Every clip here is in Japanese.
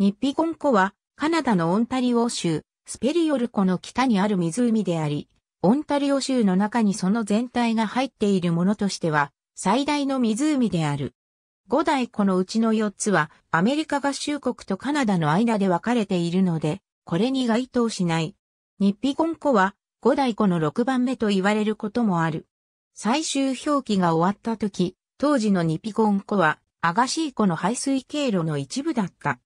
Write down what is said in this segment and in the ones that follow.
ニッピゴン湖は、カナダのオンタリオ州、スペリオル湖の北にある湖であり、オンタリオ州の中にその全体が入っているものとしては、最大の湖である。五大湖のうちの四つは、アメリカ合衆国とカナダの間で分かれているので、これに該当しない。ニッピゴン湖は、五大湖の六番目と言われることもある。最終表記が終わった時、当時のニピゴン湖は、アガシー湖の排水経路の一部だった。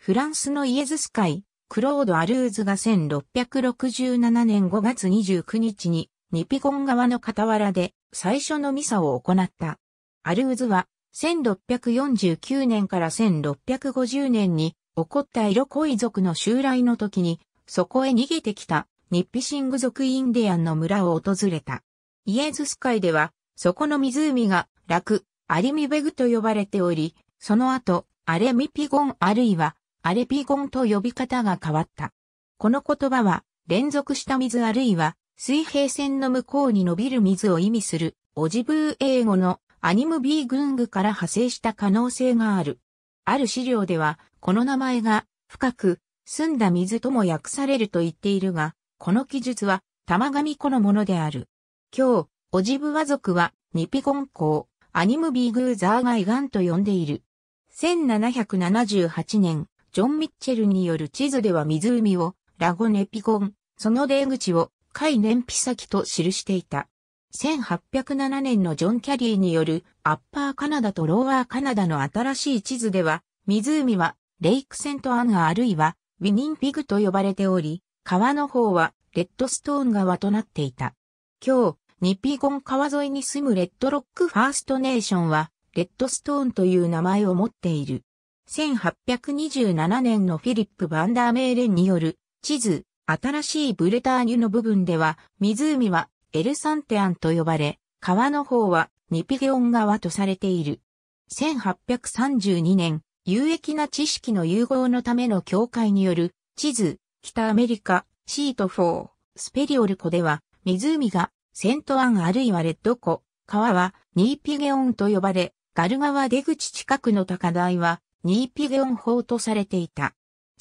フランスのイエズス会、クロード・アルーズが1667年5月29日にニピゴン川の傍らで最初のミサを行った。アルーズは1649年から1650年に起こった色濃い族の襲来の時にそこへ逃げてきたニッピシング族インディアンの村を訪れた。イエズス海ではそこの湖が楽、アリミベグと呼ばれており、その後、アレミピゴンあるいはアレピゴンと呼び方が変わった。この言葉は、連続した水あるいは、水平線の向こうに伸びる水を意味する、オジブー英語のアニムビーグングから派生した可能性がある。ある資料では、この名前が、深く、澄んだ水とも訳されると言っているが、この記述は、玉神湖のものである。今日、オジブワ族は、ニピゴン公、アニムビーグーザーガイガンと呼んでいる。1778年、ジョン・ミッチェルによる地図では湖をラゴネピゴン、その出口を海燃費先と記していた。1807年のジョン・キャリーによるアッパーカナダとローアーカナダの新しい地図では、湖はレイクセントアンガあるいはウィニンピグと呼ばれており、川の方はレッドストーン川となっていた。今日、ニピゴン川沿いに住むレッドロックファーストネーションは、レッドストーンという名前を持っている。1827年のフィリップ・バンダーメーレンによる地図、新しいブレターニュの部分では、湖はエルサンテアンと呼ばれ、川の方はニピゲオン川とされている。1832年、有益な知識の融合のための協会による地図、北アメリカ、シート4、スペリオル湖では、湖がセントアンあるいはレッド湖、川はニーピゲオンと呼ばれ、ガル川出口近くの高台はニーピゲオン法とされていた。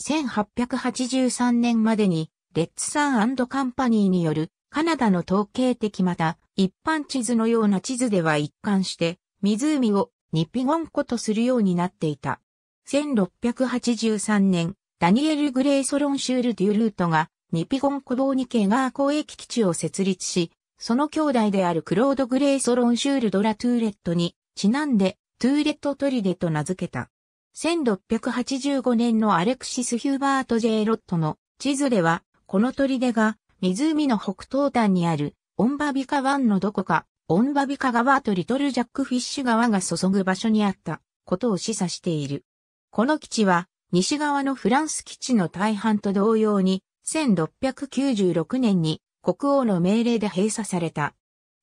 1883年までに、レッツサンカンパニーによるカナダの統計的また一般地図のような地図では一貫して湖をニピゴン湖とするようになっていた。1683年、ダニエル・グレイソロン・シュール・デュルートがニピゴン湖ボにニケガー公益基地を設立し、その兄弟であるクロード・グレイソロン・シュール・ドラ・トゥーレットにちなんでトゥーレット・トリデと名付けた。1685年のアレクシス・ヒューバート・ジェイ・ロットの地図では、この砦が湖の北東端にあるオンバビカ湾のどこか、オンバビカ川とリトルジャックフィッシュ川が注ぐ場所にあったことを示唆している。この基地は西側のフランス基地の大半と同様に1696年に国王の命令で閉鎖された。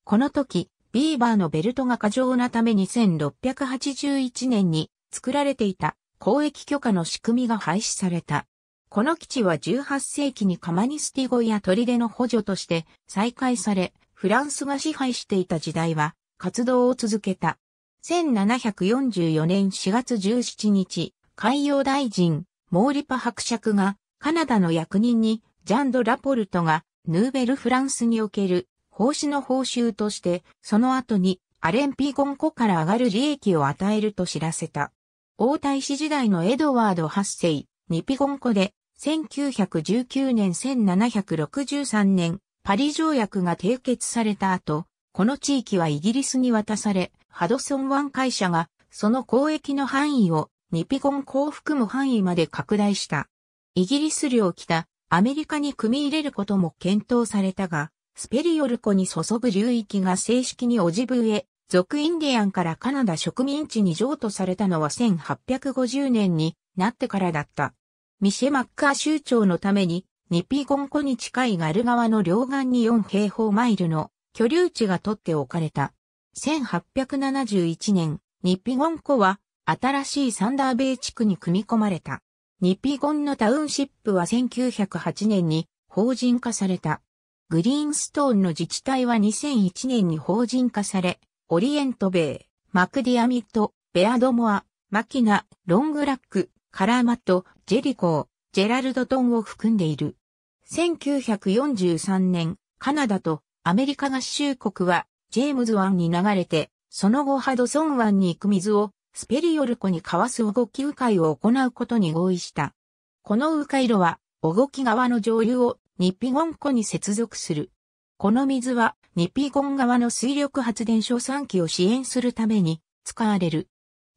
この時、ビーバーのベルトが過剰なために1681年に作られていた交易許可の仕組みが廃止された。この基地は18世紀にカマニスティ語や砦の補助として再開され、フランスが支配していた時代は活動を続けた。1744年4月17日、海洋大臣、モーリパ伯爵がカナダの役人にジャンド・ラポルトがヌーベル・フランスにおける奉仕の報酬として、その後にアレン・ピーゴン湖から上がる利益を与えると知らせた。王太子時代のエドワード8世、ニピゴン湖で、1919年1763年、パリ条約が締結された後、この地域はイギリスに渡され、ハドソン湾会社が、その交易の範囲を、ニピゴン港を含む範囲まで拡大した。イギリス領北、アメリカに組み入れることも検討されたが、スペリオル湖に注ぐ流域が正式にオジブえ、属インディアンからカナダ植民地に譲渡されたのは1850年になってからだった。ミシェ・マッカー州長のために、ニピゴン湖に近いガル川の両岸に4平方マイルの居留地が取って置かれた。1871年、ニピゴン湖は新しいサンダーベイ地区に組み込まれた。ニピゴンのタウンシップは1908年に法人化された。グリーンストーンの自治体は2001年に法人化され、オリエントベイ、マクディアミット、ベアドモア、マキナ、ロングラック、カラーマット、ジェリコー、ジェラルドトンを含んでいる。1943年、カナダとアメリカ合衆国はジェームズ湾に流れて、その後ハドソン湾に行く水をスペリオル湖に交わす動き迂回を行うことに合意した。この迂回路は、動き側の上流をニッピゴン湖に接続する。この水はニピゴン側の水力発電所3基を支援するために使われる。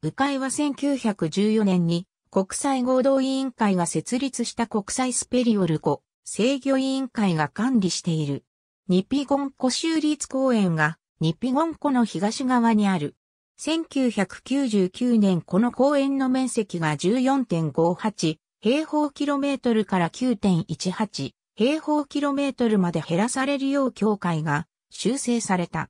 鵜飼は1914年に国際合同委員会が設立した国際スペリオル湖制御委員会が管理している。ニピゴン湖州立公園がニピゴン湖の東側にある。1999年この公園の面積が14.58平方キロメートルから9.18平方キロメートルまで減らされるよう協会が修正された。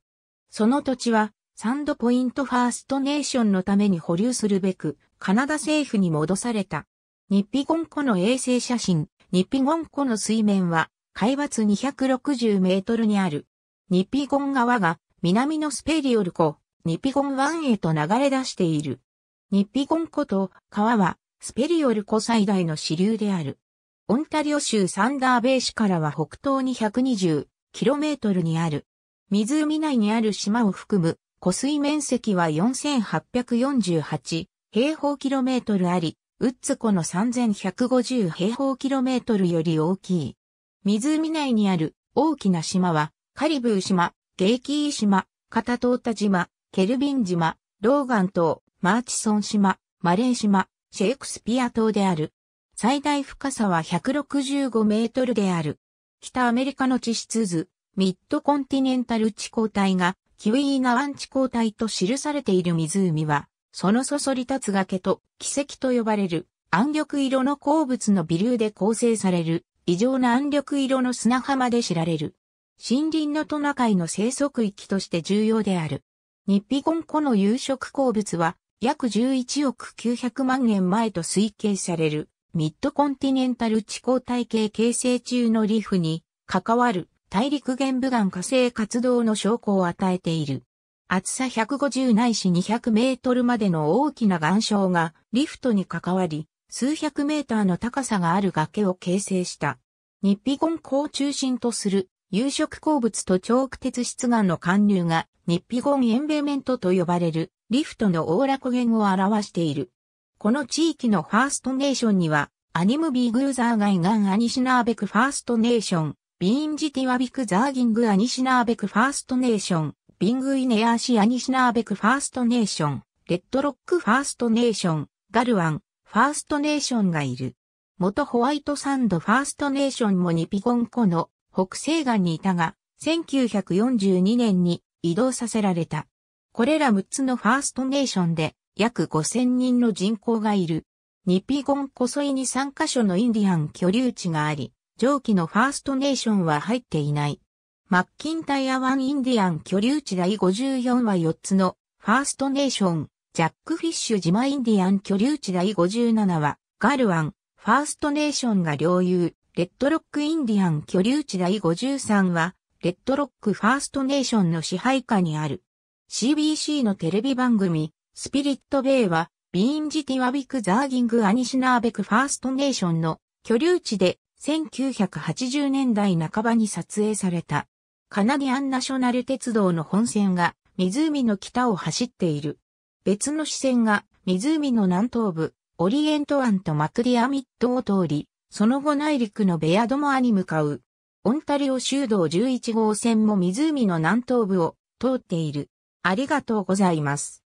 その土地は、サンドポイントファーストネーションのために保留するべく、カナダ政府に戻された。ニッピゴン湖の衛星写真、ニッピゴン湖の水面は、海抜260メートルにある。ニッピゴン川が、南のスペリオル湖、ニッピゴン湾へと流れ出している。ニッピゴン湖と川は、スペリオル湖最大の支流である。オンタリオ州サンダーベイ市からは北東に1 2 0トルにある湖内にある島を含む、湖水面積は4848平方キロメートルあり、ウッツ湖の3150平方キロメートルより大きい。湖内にある大きな島は、カリブー島、ゲイキー島、カタトータ島、ケルビン島、ローガン島、マーチソン島、マレー島、シェイクスピア島である。最大深さは165メートルである。北アメリカの地質図、ミッドコンティネンタル地交帯がキウイーナ湾地交帯と記されている湖は、そのそそり立つ崖と奇跡と呼ばれる暗緑色の鉱物の微粒で構成される異常な暗緑色の砂浜で知られる。森林のトナカイの生息域として重要である。ニッピゴンコの有色鉱物は約11億900万年前と推計されるミッドコンティネンタル地交帯系形成中のリフに関わる大陸玄武岩火星活動の証拠を与えている。厚さ150ないし200メートルまでの大きな岩礁がリフトに関わり、数百メーターの高さがある崖を形成した。日比ゴン湖を中心とする有色鉱物と長区鉄質岩の貫入が日比ゴンエンベメントと呼ばれるリフトのオーラ湖源を表している。この地域のファーストネーションにはアニムビーグーザーガイガンアニシナーベクファーストネーション、ビーンジティワビクザーギングアニシナーベクファーストネーション、ビングイネアーシアニシナーベクファーストネーション、レッドロックファーストネーション、ガルワン、ファーストネーションがいる。元ホワイトサンドファーストネーションもニピゴン湖の北西岸にいたが、1942年に移動させられた。これら6つのファーストネーションで約5000人の人口がいる。ニピゴン湖沿いに3カ所のインディアン居留地があり、上記のファーストネーションは入っていない。マッキンタイアワンインディアン居留地第54は4つのファーストネーション、ジャックフィッシュ島インディアン居留地第57はガルワン、ファーストネーションが領有、レッドロックインディアン居留地第53はレッドロックファーストネーションの支配下にある。CBC のテレビ番組、スピリットベイは、ビーンジティワビクザーギングアニシナーベクファーストネーションの居留地で1980年代半ばに撮影された、カナディアンナショナル鉄道の本線が湖の北を走っている。別の支線が湖の南東部、オリエント湾とマクリアミッドを通り、その後内陸のベアドモアに向かう。オンタリオ州道11号線も湖の南東部を通っている。ありがとうございます。